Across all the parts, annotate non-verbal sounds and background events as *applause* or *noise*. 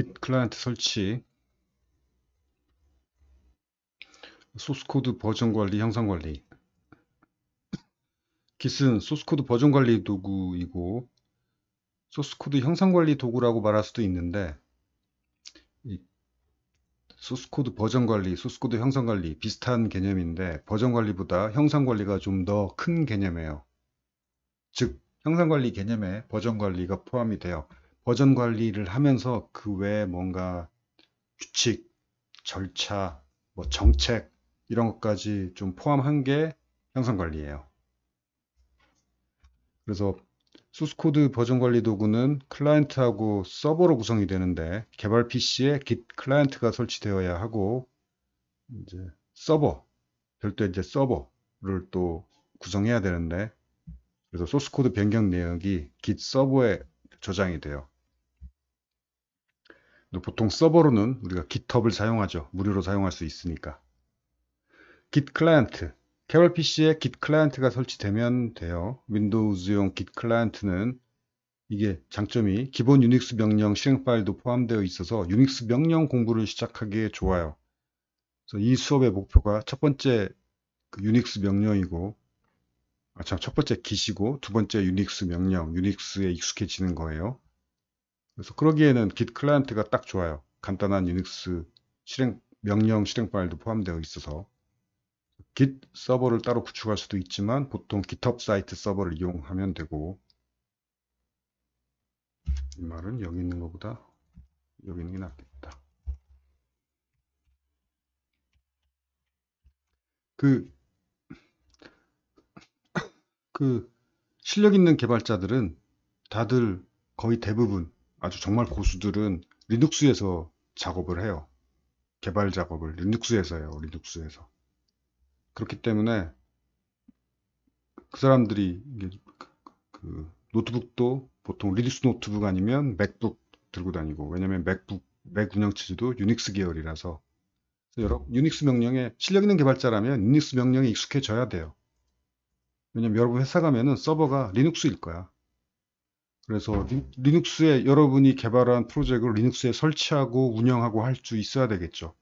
git 클라이언트 설치 소스코드 버전 관리, 형상 관리 git은 소스코드 버전 관리 도구이고 소스코드 형상 관리 도구라고 말할 수도 있는데 소스코드 버전 관리, 소스코드 형상 관리 비슷한 개념인데 버전 관리보다 형상 관리가 좀 더 큰 개념이에요. 즉 형상 관리 개념에 버전 관리가 포함이 돼요. 버전 관리를 하면서 그 외에 뭔가 규칙, 절차, 뭐 정책 이런 것까지 좀 포함한 게형상 관리예요. 그래서 소스코드 버전 관리 도구는 클라이언트하고 서버로 구성이 되는데 개발 PC에 Git 클라이언트가 설치되어야 하고 이제 서버 별도 이제 서버를 또 구성해야 되는데 그래서 소스코드 변경 내역이 Git 서버에 저장이 돼요. 보통 서버로는 우리가 GitHub을 사용하죠. 무료로 사용할 수 있으니까. Git 클라이언트. 캐럴 PC에 Git 클라이언트가 설치되면 돼요. 윈도우즈용 Git 클라이언트는 이게 장점이 기본 유닉스 명령 실행 파일도 포함되어 있어서 유닉스 명령 공부를 시작하기에 좋아요. 그래서 이 수업의 목표가 첫 번째 그 유닉스 명령이고 아참첫 번째 기시고 두 번째 유닉스 명령, 유닉스에 익숙해지는 거예요. 그래서 그러기에는 Git 클라이언트가 딱 좋아요. 간단한 유닉스 실행 명령 실행 파일도 포함되어 있어서 Git 서버를 따로 구축할 수도 있지만 보통 GitHub 사이트 서버를 이용하면 되고 이 말은 여기 있는 것보다 여기 있는 게 낫겠다. 그, 그 실력 있는 개발자들은 다들 거의 대부분 아주 정말 고수들은 리눅스에서 작업을 해요. 개발 작업을 리눅스에서 해요. 리눅스에서. 그렇기 때문에 그 사람들이 그, 그 노트북도 보통 리눅스 노트북 아니면 맥북 들고 다니고 왜냐면 맥북 맥 운영체제도 유닉스 계열이라서 여러 유닉스 명령에 실력 있는 개발자라면 유닉스 명령에 익숙해져야 돼요. 왜냐면 여러분 회사 가면은 서버가 리눅스일 거야. 그래서 리눅스에 여러분이 개발한 프로젝트를 리눅스에 설치하고 운영하고 할 수 있어야 되겠죠.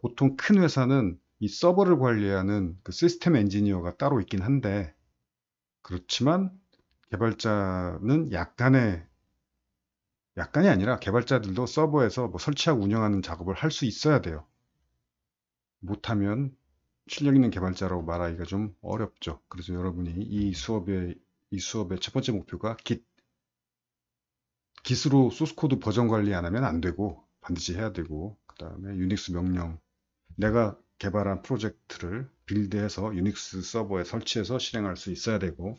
보통 큰 회사는 이 서버를 관리하는 그 시스템 엔지니어가 따로 있긴 한데 그렇지만 개발자는 약간의 약간이 아니라 개발자들도 서버에서 뭐 설치하고 운영하는 작업을 할 수 있어야 돼요. 못하면 실력 있는 개발자라고 말하기가 좀 어렵죠. 그래서 여러분이 이 수업의 이 수업의 첫 번째 목표가 git 기스로 소스 코드 버전 관리 안 하면 안 되고 반드시 해야 되고 그 다음에 유닉스 명령 내가 개발한 프로젝트를 빌드해서 유닉스 서버에 설치해서 실행할 수 있어야 되고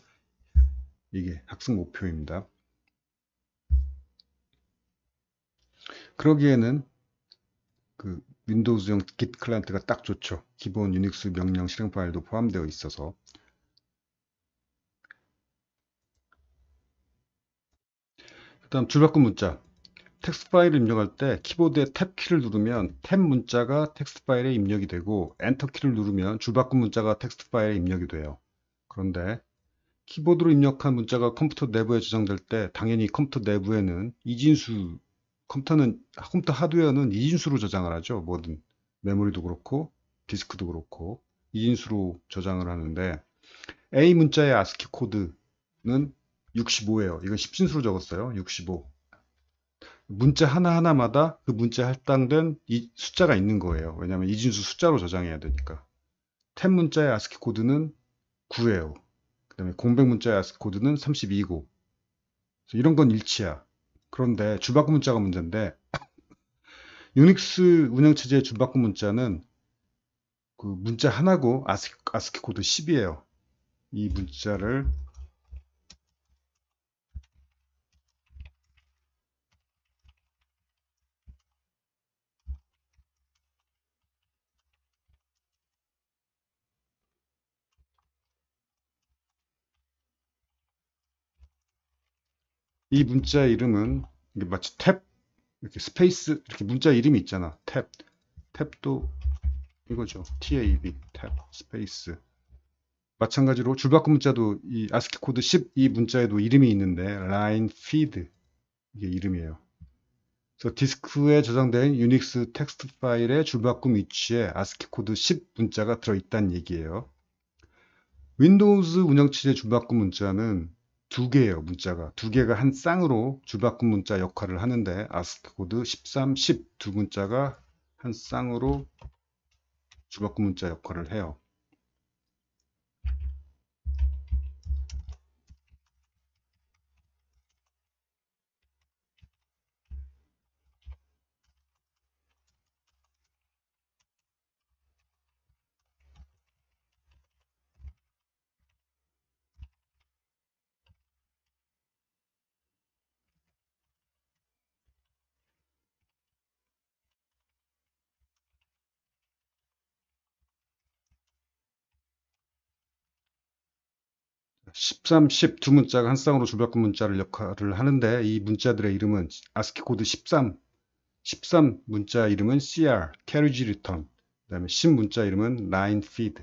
이게 학습 목표입니다. 그러기에는 그 윈도우즈용 git 클라이언트가 딱 좋죠. 기본 유닉스 명령 실행 파일도 포함되어 있어서 다음 줄바꿈 문자 텍스트 파일을 입력할 때 키보드의 탭 키를 누르면 탭 문자가 텍스트 파일에 입력이 되고 엔터 키를 누르면 줄바꿈 문자가 텍스트 파일에 입력이 돼요. 그런데 키보드로 입력한 문자가 컴퓨터 내부에 저장될 때 당연히 컴퓨터 내부에는 이진수 컴퓨터는 아, 컴퓨터 하드웨어는 이진수로 저장을 하죠. 뭐든 메모리도 그렇고 디스크도 그렇고 이진수로 저장을 하는데 A 문자의 아스키 코드는 65예요. 이건 십진수로 적었어요. 65. 문자 하나하나마다 그 문자에 할당된 이 숫자가 있는 거예요. 왜냐하면 이진수 숫자로 저장해야 되니까. 탭 문자의 아스키 코드는 9예요. 그 다음에 공백 문자의 아스키 코드는 32고. 이런 건 일치야. 그런데 주바꾸 문자가 문제인데 *coughs* 유닉스 운영체제의 주바꾸 문자는 그 문자 하나고 아스키, 아스키 코드 10이에요. 이 문자를 이 문자 이름은 마치 탭 이렇게 스페이스 이렇게 문자 이름이 있잖아 탭 탭도 이거죠 tab 탭 스페이스 마찬가지로 줄바꿈 문자도 이 아스키 코드 10 이 문자에도 이름이 있는데 line feed 이게 이름이에요 그래서 디스크에 저장된 유닉스 텍스트 파일의 줄바꿈 위치에 아스키 코드 10 문자가 들어있다는 얘기예요 윈도우즈 운영체제 줄바꿈 문자는 두 개예요 문자가 두 개가 한 쌍으로 주바꿈 문자 역할을 하는데 아스키 코드 13, 10 두 문자가 한 쌍으로 주바꿈 문자 역할을 해요 13, 10 두 문자가 한 쌍으로 줄바꿈 문자를 역할을 하는데 이 문자들의 이름은 아스키 코드 13, 13 문자 이름은 CR, Carriage Return, 그 다음에 10 문자 이름은 Line Feed,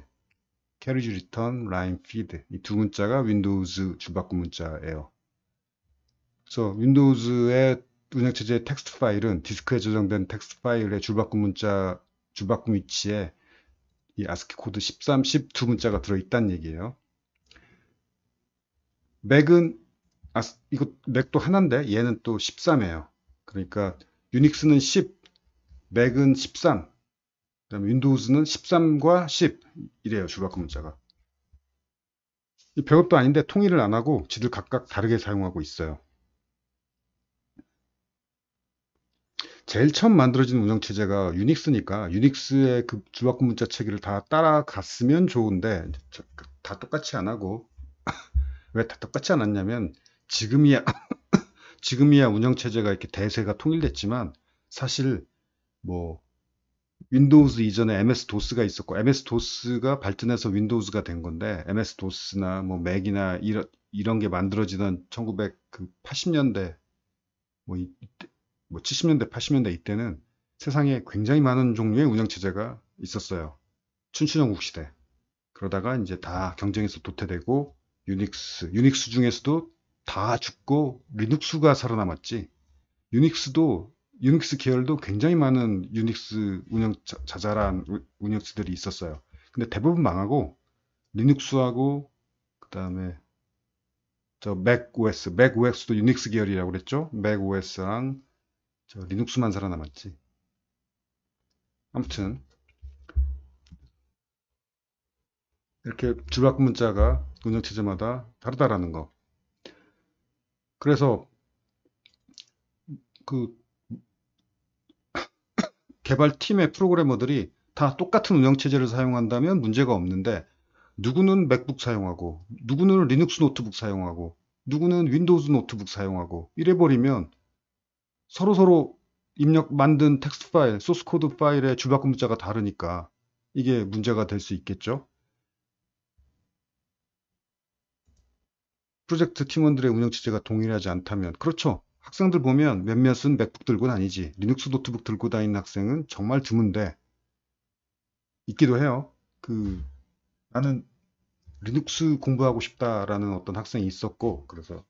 Carriage Return, Line Feed 이 두 문자가 윈도우즈 줄바꿈 문자예요. 그래서 윈도우즈의 운영체제의 텍스트 파일은 디스크에 저장된 텍스트 파일의 줄바꿈 문자, 줄바꿈 위치에 이 아스키 코드 13, 12 문자가 들어있다는 얘기예요. 맥은 아, 이거 맥도 하나인데 얘는 또 13이에요. 그러니까 유닉스는 10, 맥은 13, 그다음 윈도우즈는 13과 10 이래요 줄바꿈 문자가. 별것도 아닌데 통일을 안 하고 지들 각각 다르게 사용하고 있어요. 제일 처음 만들어진 운영체제가 유닉스니까 유닉스의 그 줄바꿈 문자 체계를 다 따라갔으면 좋은데 다 똑같이 안 하고 왜다 똑같지 않았냐면 지금이야 *laughs* 지금이야 운영체제가 이렇게 대세가 통일됐지만 사실 뭐 윈도우즈 이전에 MS d o s 가 있었고 MS d o s 가 발전해서 윈도우즈가 된 건데 MS d o s 나뭐 맥이나 이런 이런 게 만들어지던 1980년대 그 뭐, 이때, 뭐 70년대 80년대 이때는 세상에 굉장히 많은 종류의 운영체제가 있었어요. 춘추전국 시대. 그러다가 이제 다 경쟁에서 도태되고 유닉스, 유닉스 중에서도 다 죽고 리눅스가 살아남았지. 유닉스도 유닉스 계열도 굉장히 많은 유닉스 운영 자잘한 운영체들이 있었어요. 근데 대부분 망하고 리눅스하고 그다음에 저맥 OS, 맥 OS도 유닉스 계열이라고 그랬죠. 맥 OS랑 저 리눅스만 살아남았지. 아무튼 이렇게 줄바꿈 문자가 운영체제마다 다르다라는 거. 그래서 그 *coughs* 개발팀의 프로그래머들이 다 똑같은 운영체제를 사용한다면 문제가 없는데 누구는 맥북 사용하고 누구는 리눅스 노트북 사용하고 누구는 윈도우즈 노트북 사용하고 이래버리면 서로서로 입력 만든 텍스트 파일, 소스 코드 파일의 줄바꿈 문자가 다르니까 이게 문제가 될 수 있겠죠. 프로젝트 팀원들의 운영 체제가 동일하지 않다면 그렇죠. 학생들 보면 몇몇은 맥북 들고 다니지 리눅스 노트북 들고 다니는 학생은 정말 드문데 있기도 해요. 그 나는 리눅스 공부하고 싶다라는 어떤 학생이 있었고 그래서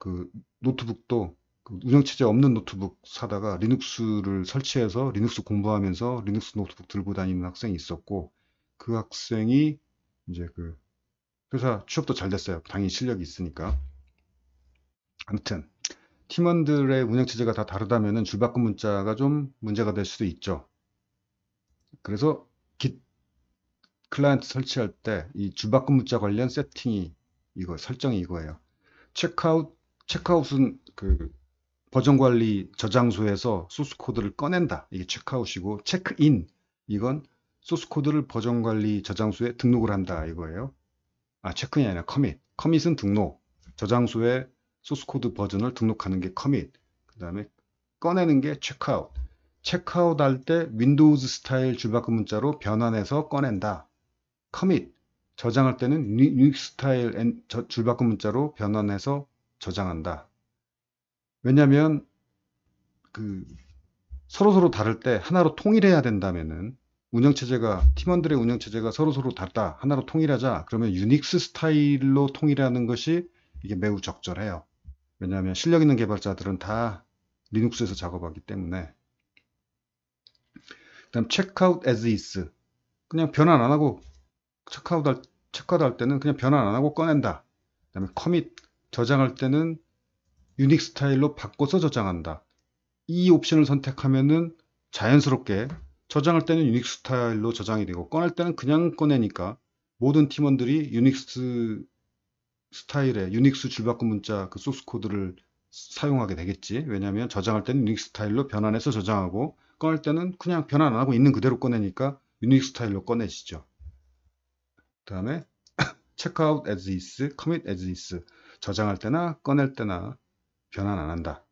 그 노트북도 그 운영체제 없는 노트북 사다가 리눅스를 설치해서 리눅스 공부하면서 리눅스 노트북 들고 다니는 학생이 있었고 그 학생이 이제 그 그래서 취업도 잘 됐어요. 당연히 실력이 있으니까. 아무튼 팀원들의 운영 체제가 다다르다면 줄바꿈 문자가 좀 문제가 될 수도 있죠. 그래서 git 클라이언트 설치할 때 이 줄바꿈 문자 관련 세팅이 이거 설정이 이거예요. 체크아웃 체크아웃은 그 버전 관리 저장소에서 소스 코드를 꺼낸다. 이게 체크아웃이고 체크인 이건 소스 코드를 버전 관리 저장소에 등록을 한다 이거예요. 아, 체크인이 아니라 커밋. 커밋은 등록. 저장소에 소스 코드 버전을 등록하는 게 커밋. 그 다음에 꺼내는 게 체크아웃. 체크아웃 할 때 윈도우즈 스타일 줄바꿈 문자로 변환해서 꺼낸다. 커밋. 저장할 때는 유닉스 스타일 줄바꿈 문자로 변환해서 저장한다. 왜냐면 그 서로서로 다를 때 하나로 통일해야 된다면은 운영체제가 팀원들의 운영체제가 서로서로 같다 하나로 통일하자 그러면 유닉스 스타일로 통일하는 것이 이게 매우 적절해요 왜냐하면 실력 있는 개발자들은 다 리눅스에서 작업하기 때문에 그 다음 체크아웃 k o u t as is 그냥 변환 안하고 체크아웃 할, 체크아웃 할 때는 그냥 변환 안하고 꺼낸다 그 다음에 커밋 저장할 때는 유닉 스 스타일로 바꿔서 저장한다 이 옵션을 선택하면은 자연스럽게 저장할 때는 유닉스 스타일로 저장이 되고 꺼낼 때는 그냥 꺼내니까 모든 팀원들이 유닉스 스타일의 유닉스 줄바꿈 문자 그 소스 코드를 사용하게 되겠지 왜냐하면 저장할 때는 유닉스 스타일로 변환해서 저장하고 꺼낼 때는 그냥 변환 안하고 있는 그대로 꺼내니까 유닉스 스타일로 꺼내시죠 그 다음에 *coughs* checkout as is, commit as is 저장할 때나 꺼낼 때나 변환 안한다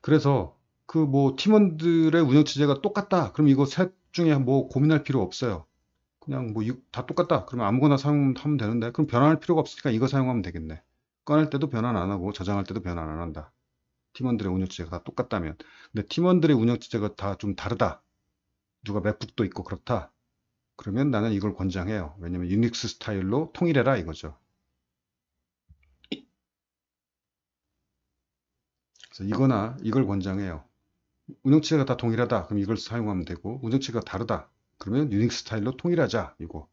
그래서 그뭐 팀원들의 운영 체제가 똑같다. 그럼 이거 셋 중에 뭐 고민할 필요 없어요. 그냥 뭐 다 똑같다. 그러면 아무거나 사용하면 되는데 그럼 변환할 필요가 없으니까 이거 사용하면 되겠네. 꺼낼 때도 변환 안 하고 저장할 때도 변환 안 한다. 팀원들의 운영 체제가 다 똑같다면. 근데 팀원들의 운영 체제가 다 좀 다르다. 누가 맥북도 있고 그렇다. 그러면 나는 이걸 권장해요. 왜냐면 유닉스 스타일로 통일해라 이거죠. 그래서 이거나 이걸 권장해요. 운영체가다 동일하다. 그럼 이걸 사용하면 되고 운영체가 다르다. 그러면 유닉스 스타일로 통일하자. 이거.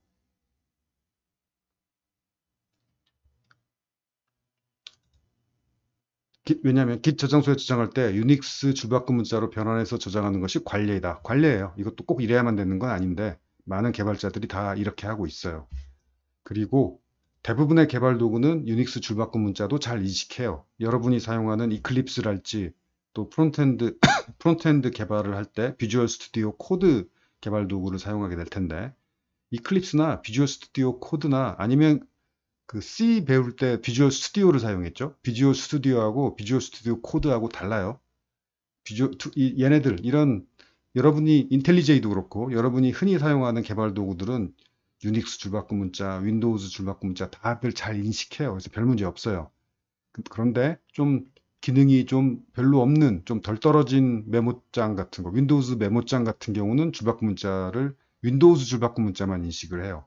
왜냐하면 git 저장소에 저장할 때 유닉스 줄바꿈 문자로 변환해서 저장하는 것이 관례이다. 관례예요. 이것도 꼭 이래야만 되는 건 아닌데 많은 개발자들이 다 이렇게 하고 있어요. 그리고 대부분의 개발 도구는 유닉스 줄바꿈 문자도 잘 인식해요. 여러분이 사용하는 이클립스랄지 또 프론트엔드 *coughs* 프론트엔드 개발을 할 때 비주얼 스튜디오 코드 개발 도구를 사용하게 될 텐데 이클립스나 비주얼 스튜디오 코드나 아니면 그 C 배울 때 비주얼 스튜디오를 사용했죠. 비주얼 스튜디오하고 비주얼 스튜디오 코드하고 달라요. 비주얼 이, 얘네들 이런 여러분이 인텔리제이도 그렇고 여러분이 흔히 사용하는 개발 도구들은 유닉스 줄바꿈 문자, 윈도우즈 줄바꿈 문자 다들 잘 인식해요. 그래서 별 문제 없어요. 그, 그런데 좀 기능이 좀 별로 없는 좀 덜 떨어진 메모장 같은 거 윈도우즈 메모장 같은 경우는 줄바꿈 문자를 윈도우즈 줄바꿈 문자만 인식을 해요.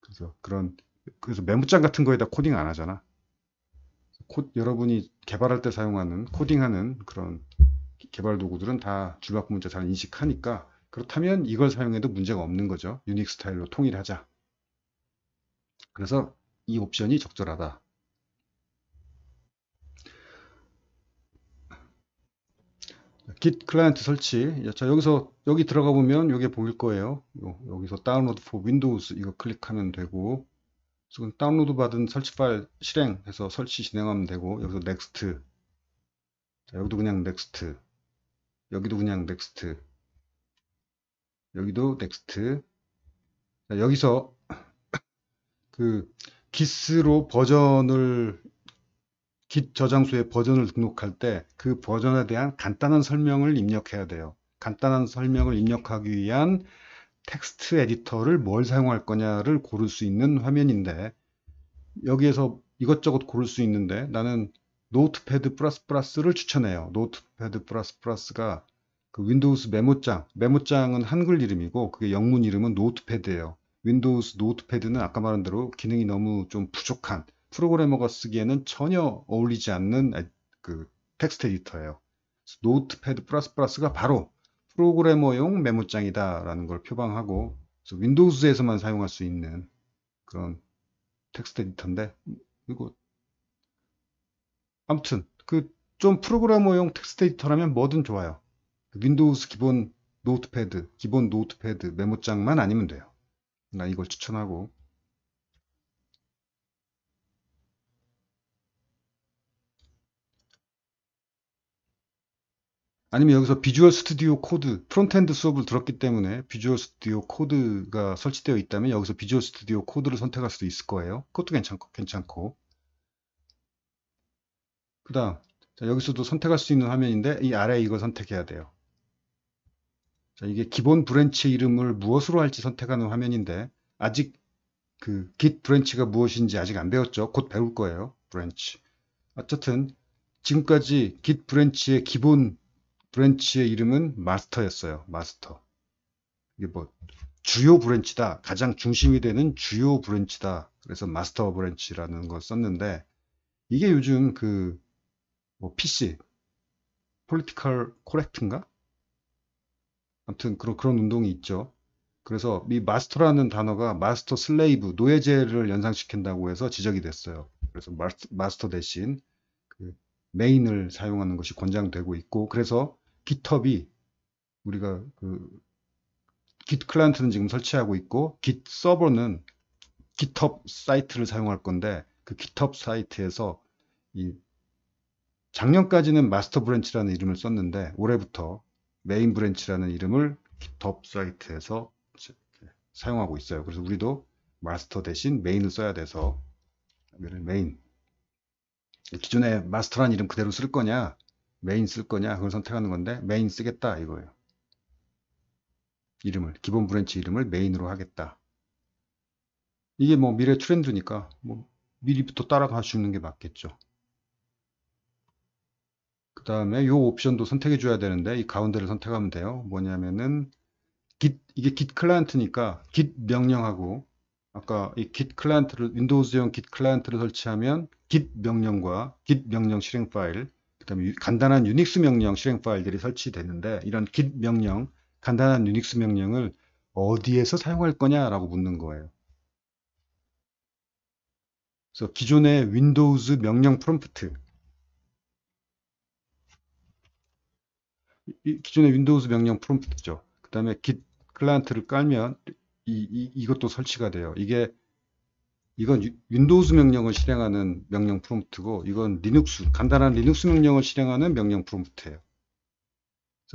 그래서 그런 그래서 메모장 같은 거에다 코딩 안 하잖아. 코, 여러분이 개발할 때 사용하는 코딩하는 그런 개발 도구들은 다 줄바꿈 문자 잘 인식하니까 그렇다면 이걸 사용해도 문제가 없는 거죠. 유닉 스타일로 통일하자. 그래서 이 옵션이 적절하다. git 클라이언트 설치. 예, 자, 여기서, 여기 들어가 보면 이게 보일 거예요. 요, 여기서 다운로드 포 윈도우스 이거 클릭하면 되고, 지금 다운로드 받은 설치 파일 실행해서 설치 진행하면 되고, 여기서 넥스트. 자, 여기도 그냥 넥스트. 여기도 그냥 넥스트. 여기도 넥스트. 자, 여기서 *coughs* 그 기스로 버전을 git 저장소에 버전을 등록할 때 그 버전에 대한 간단한 설명을 입력해야 돼요. 간단한 설명을 입력하기 위한 텍스트 에디터를 뭘 사용할 거냐를 고를 수 있는 화면인데 여기에서 이것저것 고를 수 있는데 나는 노트패드 플러스 플러스를 추천해요. 노트패드 플러스 플러스가 그 윈도우스 메모장, 메모장은 한글 이름이고 그게 영문 이름은 노트패드예요. 윈도우스 노트패드는 아까 말한 대로 기능이 너무 좀 부족한 프로그래머가 쓰기에는 전혀 어울리지 않는 아, 그 텍스트 에디터예요. 노트패드 플러스 플러스가 바로 프로그래머용 메모장이다라는 걸 표방하고 윈도우즈에서만 사용할 수 있는 그런 텍스트 에디터인데 이거 아무튼 그 좀 프로그래머용 텍스트 에디터라면 뭐든 좋아요. 윈도우즈 기본 노트패드, 기본 노트패드 메모장만 아니면 돼요. 나 이걸 추천하고 아니면 여기서 비주얼 스튜디오 코드 프론트엔드 수업을 들었기 때문에 비주얼 스튜디오 코드가 설치되어 있다면 여기서 비주얼 스튜디오 코드를 선택할 수도 있을 거예요. 그것도 괜찮고 괜찮고 그 다음 여기서도 선택할 수 있는 화면인데 이 아래 이걸 선택해야 돼요. 자, 이게 기본 브랜치 이름을 무엇으로 할지 선택하는 화면인데 아직 그 g 브랜치가 무엇인지 아직 안 배웠죠. 곧 배울 거예요. 브랜치. 어쨌든 지금까지 g 브랜치의 기본 브랜치의 이름은 마스터였어요. 마스터. 이게 뭐 주요 브랜치다. 가장 중심이 되는 주요 브랜치다. 그래서 마스터 브랜치라는 걸 썼는데 이게 요즘 그 뭐 PC 폴리티컬 코렉트인가? 아무튼 그런 그런 운동이 있죠. 그래서 이 마스터라는 단어가 마스터 슬레이브 노예제를 연상시킨다고 해서 지적이 됐어요. 그래서 마스터 대신 그 메인을 사용하는 것이 권장되고 있고 그래서 GitHub이 우리가 그 Git 클라이언트는 지금 설치하고 있고 Git 서버는 GitHub 사이트를 사용할 건데 그 GitHub 사이트에서 이 작년까지는 마스터 브랜치라는 이름을 썼는데 올해부터 메인 브랜치라는 이름을 GitHub 사이트에서 사용하고 있어요. 그래서 우리도 마스터 대신 메인을 써야 돼서 메인 기존에 마스터란 이름 그대로 쓸 거냐 메인 쓸 거냐 그걸 선택하는 건데 메인 쓰겠다 이거예요. 이름을 기본 브랜치 이름을 메인으로 하겠다. 이게 뭐 미래 트렌드니까 뭐 미리부터 따라가 주는 게 맞겠죠. 그 다음에 요 옵션도 선택해 줘야 되는데 이 가운데를 선택하면 돼요. 뭐냐면은 git 이게 git 클라이언트니까 git 명령하고 아까 이 git 클라이언트를 윈도우즈용 git 클라이언트를 설치하면 git 명령과 git 명령 실행 파일 그다음에 간단한 유닉스 명령 실행 파일들이 설치되는데 이런 git 명령, 간단한 유닉스 명령을 어디에서 사용할 거냐라고 묻는 거예요. 그래서 기존의 윈도우즈 명령 프롬프트 기존의 윈도우즈 명령 프롬프트죠. 그 다음에 git 클라이언트를 깔면 이, 이, 이것도 설치가 돼요. 이게 이건 유, 윈도우즈 명령을 실행하는 명령 프롬프트고 이건 리눅스 간단한 리눅스 명령을 실행하는 명령 프롬프트예요.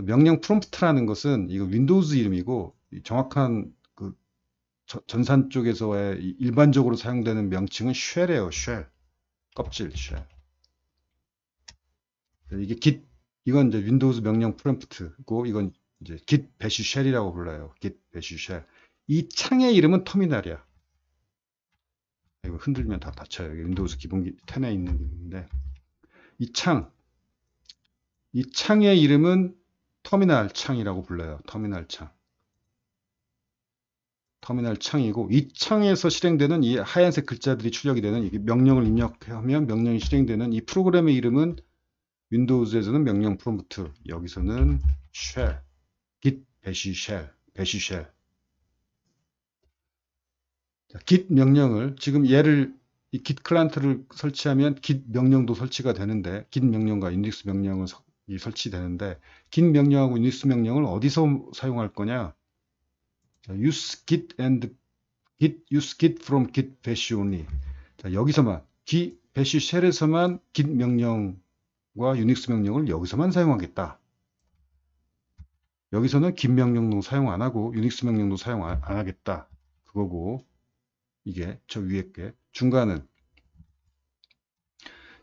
명령 프롬프트라는 것은 이거 윈도우즈 이름이고 정확한 그 저, 전산 쪽에서의 일반적으로 사용되는 명칭은 쉘이에요. 쉘 껍질 쉘. 이게 git 이건 이제 윈도우즈 명령 프롬프트고 이건 이제 git bash shell이라고 불러요. git bash shell. 이 창의 이름은 터미널이야. 이거 흔들면 다 다쳐요. 윈도우즈 기본 10에 있는 기능인데 이 창, 이 창의 이름은 터미널 창이라고 불러요. 터미널 창. 터미널 창이고 이 창에서 실행되는 이 하얀색 글자들이 출력이 되는 이 명령을 입력하면 명령이 실행되는 이 프로그램의 이름은 윈도우즈에서는 명령 프롬프트, 여기서는 쉘, git bash shell, bash shell git 명령을 지금 얘를 이 git 클란트를 설치하면 git 명령도 설치가 되는데 git 명령과 유닉 x 명령을 설치되는데 git 명령하고 유닉 x 명령을 어디서 사용할 거냐 자, use git and git use git from git bash only 자, 여기서만 git bash e l l 에서만 git 명령과 unix 명령을 여기서만 사용하겠다 여기서는 git 명령도 사용 안 하고 unix 명령도 사용 안 하겠다 그거고 이게 저 위에 게 중간은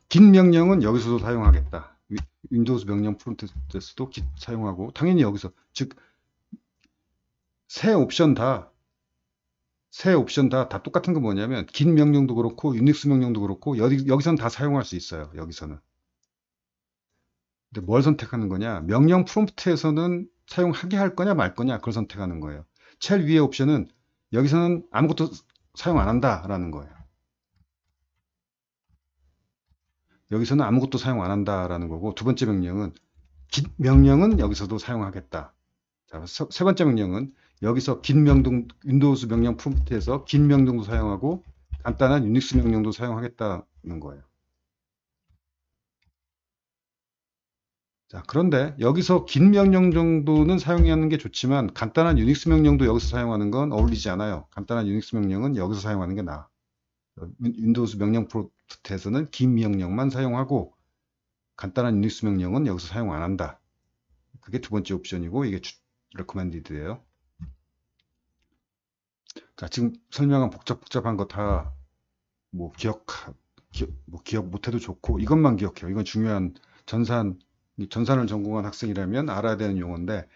긴 명령은 여기서도 사용하겠다. 윈도우스 명령 프론트에서도 g 사용하고 당연히 여기서 즉 새 옵션 다 새 옵션 다 다 똑같은 거 뭐냐면 긴 명령도 그렇고 유닉스 명령도 그렇고 여기 여기선 다 사용할 수 있어요. 여기서는. 근데 뭘 선택하는 거냐? 명령 프롬프트에서는 사용하게 할 거냐 말 거냐 그걸 선택하는 거예요. 제 위에 옵션은 여기서는 아무것도 사용 안 한다라는 거예요. 여기서는 아무것도 사용 안 한다라는 거고 두 번째 명령은 긴 명령은 여기서도 사용하겠다. 자, 세 번째 명령은 여기서 긴 명령 윈도우스 명령 프롬프트에서 긴 명령도 사용하고 간단한 유닉스 명령도 사용하겠다는 거예요. 자, 그런데 여기서 긴 명령 정도는 사용하는 게 좋지만 간단한 유닉스 명령도 여기서 사용하는 건 어울리지 않아요. 간단한 유닉스 명령은 여기서 사용하는 게 나아. 윈도우스 명령 프로트에서는 긴 명령만 사용하고 간단한 유닉스 명령은 여기서 사용 안 한다. 그게 두 번째 옵션이고 이게 레코멘디드예요. 자, 지금 설명한 복잡복잡한 거 다 뭐 기억, 기뭐 기억 못해도 좋고 이것만 기억해요. 이건 중요한 전산 전산을 전공한 학생이라면 알아야 되는 용어인데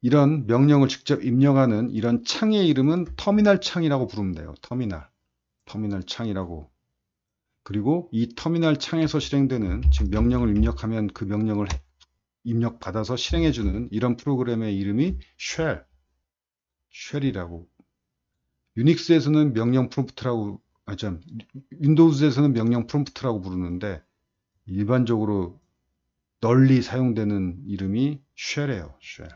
이런 명령을 직접 입력하는 이런 창의 이름은 터미널 창이라고 부르면 돼요. 터미널. 터미널 창이라고. 그리고 이 터미널 창에서 실행되는 지 명령을 입력하면 그 명령을 입력받아서 실행해주는 이런 프로그램의 이름이 쉘. 쉘이라고. 유닉스에서는 명령 프롬프트라고, 아, 참, 윈도우즈에서는 명령 프롬프트라고 부르는데 일반적으로 널리 사용되는 이름이 쉘이에요. 쉘.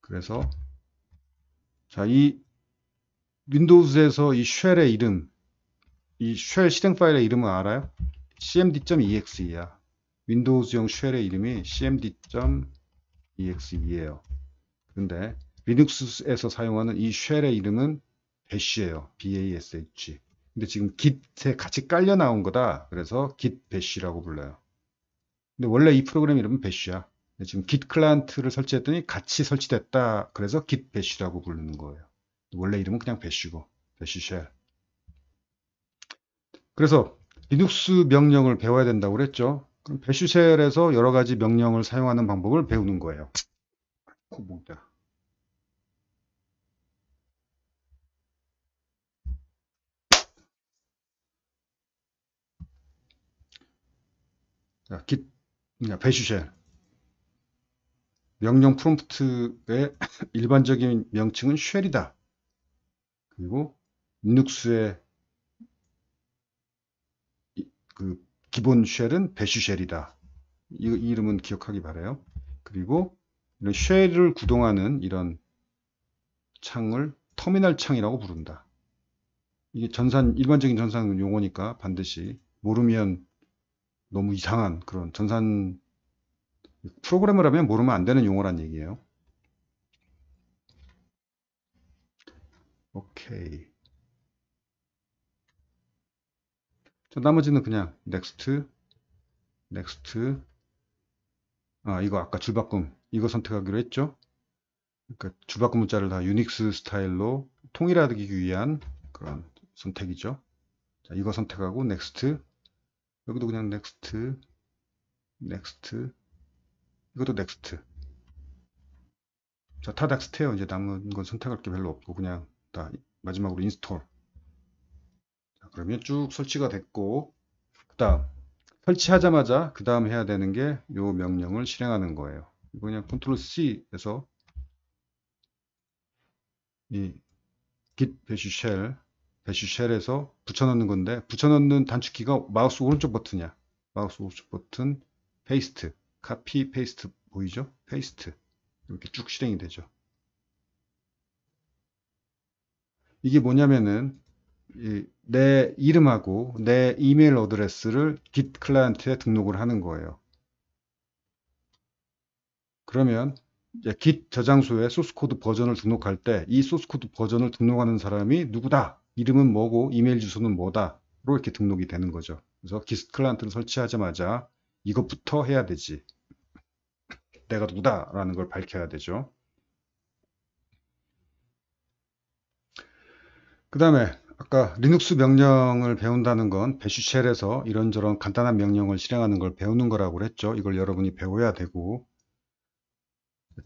그래서 자, 이 윈도우즈에서 이 쉘의 이름 이 쉘 실행 파일의 이름을 알아요? cmd.exe야. 윈도우즈용 쉘의 이름이 cmd.exe예요. 그런데 리눅스에서 사용하는 이 쉘의 이름은 bash예요. bash. 근데 지금 git에 같이 깔려 나온 거다. 그래서 git bash라고 불러요. 근데 원래 이 프로그램 이름은 bash야. 지금 git 클라이언트를 설치했더니 같이 설치됐다. 그래서 git bash라고 부르는 거예요. 원래 이름은 그냥 bash고, bash shell. 그래서 리눅스 명령을 배워야 된다고 그랬죠. 그럼 bash shell에서 여러 가지 명령을 사용하는 방법을 배우는 거예요. 코 뭐냐? git, 배슈쉘. 명령 프롬프트의 *laughs* 일반적인 명칭은 쉘이다. 그리고 리눅스의 그 기본 쉘은 배슈쉘이다. 이, 이 이름은 기억하기 바래요. 그리고 이런 쉘을 구동하는 이런 창을 터미널 창이라고 부른다. 이게 전산 일반적인 전산 용어니까 반드시 모르면 너무 이상한 그런 전산 프로그램을 하면 모르면 안 되는 용어란 얘기예요. 오케이. 저 나머지는 그냥 넥스트 넥스트 아 이거 아까 줄바꿈 이거 선택하기로 했죠. 그러니까 줄바꿈 문자를 다 유닉스 스타일로 통일하기 위한 그런 선택이죠. 자, 이거 선택하고 넥스트 여기도 그냥 넥스트 넥스트 이것도 넥스트 자다 넥스트예요 이제 남은 건 선택할 게 별로 없고 그냥 다 마지막으로 인스톨 자, 그러면 쭉 설치가 됐고 그 다음 설치하자마자 그 다음 해야 되는 게 이 명령을 실행하는 거예요 이거 그냥 컨트롤 C에서 이 git bash shell 배시 쉘에서 붙여넣는 건데 붙여넣는 단축키가 마우스 오른쪽 버튼이야. 마우스 오른쪽 버튼 페이스트, 카피 페이스트 보이죠? 페이스트 이렇게 쭉 실행이 되죠. 이게 뭐냐면은 내 이름하고 내 이메일 어드레스를 Git 클라이언트에 등록을 하는 거예요. 그러면 Git 저장소에 소스 코드 버전을 등록할 때 이 소스 코드 버전을 등록하는 사람이 누구다 이름은 뭐고 이메일 주소는 뭐다로 이렇게 등록이 되는 거죠. 그래서 기스트 클라이언트를 설치하자마자 이것부터 해야 되지. 내가 누구다라는 걸 밝혀야 되죠. 그 다음에 아까 리눅스 명령을 배운다는 건배슈 쉘에서 이런저런 간단한 명령을 실행하는 걸 배우는 거라고 했죠. 이걸 여러분이 배워야 되고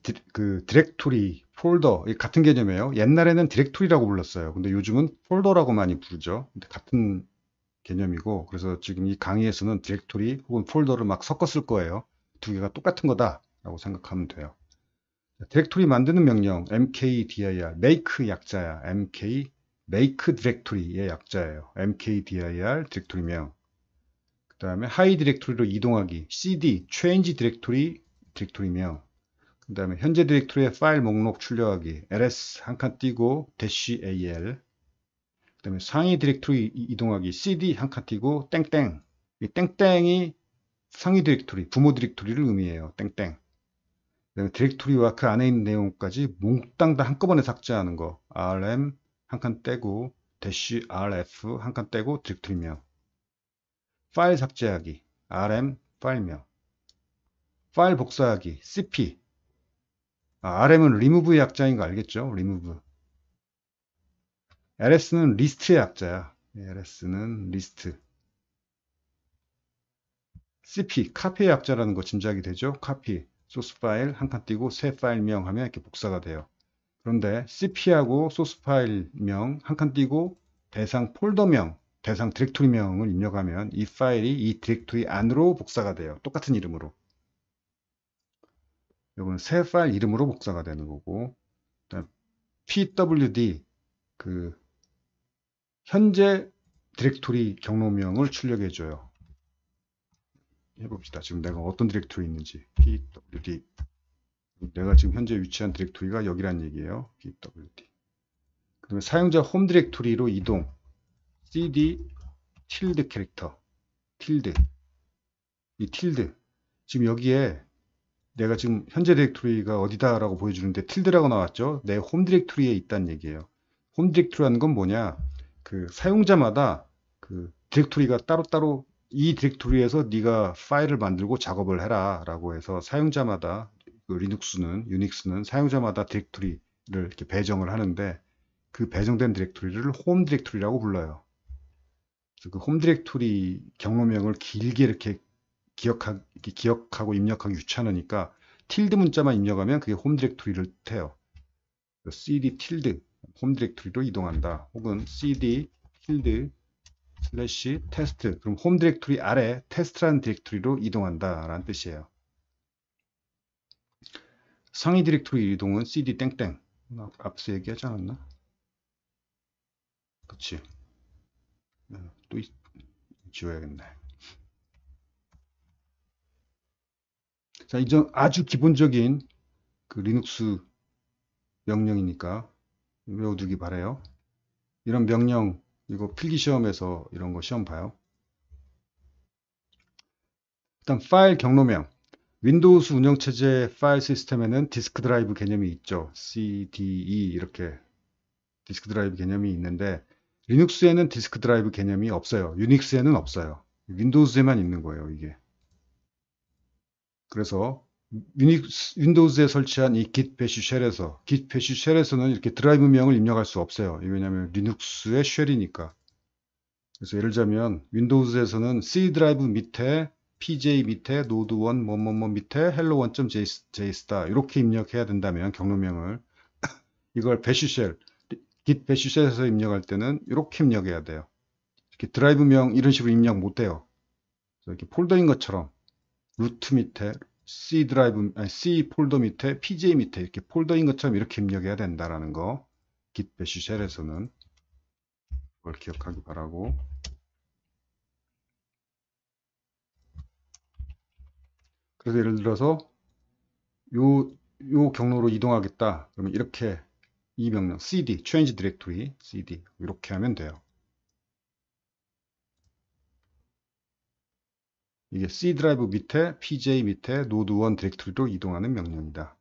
디, 그 디렉토리, 폴더 같은 개념이에요. 옛날에는 디렉토리라고 불렀어요. 근데 요즘은 폴더라고 많이 부르죠. 근데 같은 개념이고 그래서 지금 이 강의에서는 디렉토리 혹은 폴더를 막 섞었을 거예요. 두 개가 똑같은 거다라고 생각하면 돼요. 디렉토리 만드는 명령 mkdir make 약자야 mk make 디렉토리의 약자예요. mkdir 디렉토리명 그 다음에 high 하이 디렉토리로 이동하기 cd change 디렉토리 디렉토리명 그 다음에 현재 디렉토리의 파일 목록 출력하기 ls 한 칸 띄고 dash al 그 다음에 상위 디렉토리 이동하기 cd 한 칸 띄고 땡땡 이 땡땡이 상위 디렉토리 부모 디렉토리를 의미해요 땡땡 그다음에 디렉토리와 그 안에 있는 내용까지 몽땅 다 한꺼번에 삭제하는 거 rm 한 칸 떼고 dash rf 한 칸 떼고 디렉토리명 파일 삭제하기 rm 파일명 파일 복사하기 cp 아, RM은 r e m o v e 의 약자인 거 알겠죠? remove. LS는 리스트의 약자야. LS는 리스트. CP, 카피의 약자라는 거 짐작이 되죠? copy, 소스 파일 한 칸 띄고 새 파일명 하면 이렇게 복사가 돼요. 그런데 CP하고 소스 파일명 한 칸 띄고 대상 폴더명, 대상 디렉토리명을 입력하면 이 파일이 이 디렉토리 안으로 복사가 돼요. 똑같은 이름으로. 이건 새 파일 이름으로 복사가 되는 거고 pwd 그 현재 디렉토리 경로명을 출력해 줘요. 해봅시다. 지금 내가 어떤 디렉토리 있는지 pwd 내가 지금 현재 위치한 디렉토리가 여기란 얘기예요. pwd 그다음에 사용자 홈 디렉토리로 이동 cd 틸드 캐릭터 틸드 이 틸드 지금 여기에 내가 지금 현재 디렉토리가 어디다라고 보여주는데 틸드라고 나왔죠. 내 홈 디렉토리에 있다는 얘기예요. 홈 디렉토리라는 건 뭐냐? 그 사용자마다 그 디렉토리가 따로따로 이 디렉토리에서 네가 파일을 만들고 작업을 해라라고 해서 사용자마다 그 리눅스는 유닉스는 사용자마다 디렉토리를 이렇게 배정을 하는데 그 배정된 디렉토리를 홈 디렉토리라고 불러요. 그 홈 디렉토리 그 경로명을 길게 이렇게 기억하, 기억하고 입력하기 귀찮으니까 틸드 문자만 입력하면 그게 홈 디렉토리를 태요. cd 틸드 홈 디렉토리로 이동한다. 혹은 cd 틸드 슬래시 테스트 그럼 홈 디렉토리 아래 테스트라는 디렉토리로 이동한다 라는 뜻이에요. 상위 디렉토리 이동은 cd 땡땡 앞서 얘기하지 않았나? 그치 네, 또 지워야겠네. 자, 이전 아주 기본적인 그 리눅스 명령이니까 외워두기 바래요. 이런 명령 이거 필기 시험에서 이런 거 시험 봐요. 일단 파일 경로명 윈도우스 운영체제 파일 시스템에는 디스크 드라이브 개념이 있죠. CDE 이렇게 디스크 드라이브 개념이 있는데 리눅스에는 디스크 드라이브 개념이 없어요. 유닉스에는 없어요. 윈도우스에만 있는 거예요, 이게. 그래서 유닉스, 윈도우즈에 설치한 이 git bash 쉘에서 git bash 쉘에서는 이렇게 드라이브명을 입력할 수 없어요. 왜냐하면 리눅스의 쉘이니까. 그래서 예를 들자면 윈도우즈에서는 C 드라이브 밑에 pj 밑에 node1 뭐 뭐 뭐 밑에 hello1.js다 이렇게 입력해야 된다면 경로명을 *coughs* 이걸 bash 쉘 git bash 쉘에서 입력할 때는 이렇게 입력해야 돼요. 이렇게 드라이브명 이런 식으로 입력 못해요. 이렇게 폴더인 것처럼 루트 밑에 C 드라이브, 아니 C 폴더 밑에 PJ 밑에 이렇게 폴더인 것처럼 이렇게 입력해야 된다라는 거. git bash s h e l l 에서는 그걸 기억하기 바라고. 그래서 예를 들어서 요, 요 경로로 이동하겠다. 그러면 이렇게 이 명령 cd change directory cd 이렇게 하면 돼요. 이게 C 드라이브 밑에 PJ 밑에 노드 1 디렉토리로 이동하는 명령이다.